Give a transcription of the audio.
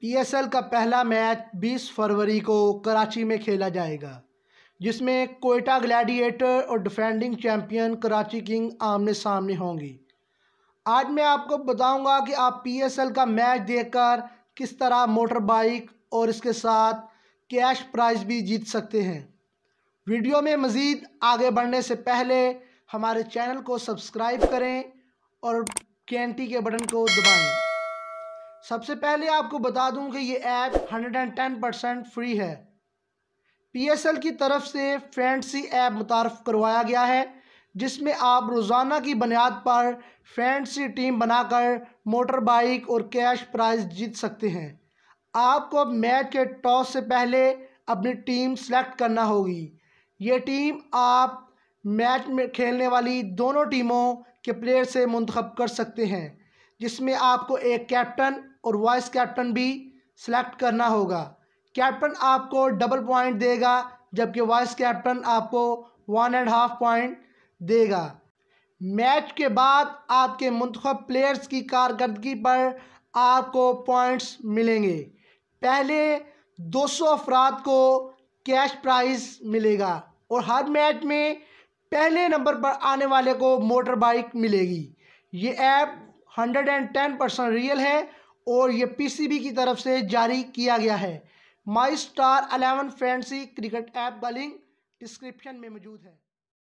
PSL का पहला match 20 फरवरी को कराची में खेला जाएगा जिसमें कोयटा ग्लैडिएटर और डिफेंडिंग चैम्पियन कराची किंग आमने सामने होंगी आज मैं आपको बताऊंगा कि आप पीएसएल का मैच देखकर किस तरह मोटर बाइक और इसके साथ कैश प्राइज भी जीत सकते हैं वीडियो में मज़ीद आगे बढ़ने से पहले हमारे चैनल को सब्सक्राइब करें और कैंटी के बटन को दबाएं सबसे पहले आपको बता दूं कि ये ऐप 110 परसेंट फ्री है पीएसएल की तरफ से फ्रेंडसी ऐप मुतारफ़ करवाया गया है जिसमें आप रोज़ाना की बुनियाद पर फ्रेंडसी टीम बनाकर मोटर बाइक और कैश प्राइज जीत सकते हैं आपको अब मैच के टॉस से पहले अपनी टीम सेलेक्ट करना होगी ये टीम आप मैच में खेलने वाली दोनों टीमों के प्लेयर से मंतखब कर सकते हैं जिसमें आपको एक कैप्टन और वाइस कैप्टन भी सिलेक्ट करना होगा कैप्टन आपको डबल पॉइंट देगा जबकि वाइस कैप्टन आपको वन एंड हाफ पॉइंट देगा मैच के बाद आपके मंतखब प्लेयर्स की कारकर्दगी पर आपको पॉइंट्स मिलेंगे पहले 200 अफराद को कैश प्राइज़ मिलेगा और हर मैच में पहले नंबर पर आने वाले को मोटर बाइक मिलेगी ये app hundred and ten percent real है और ये पीसीबी की तरफ से जारी किया गया है my star eleven fantasy cricket app का लिंक डिस्क्रिप्शन में मौजूद है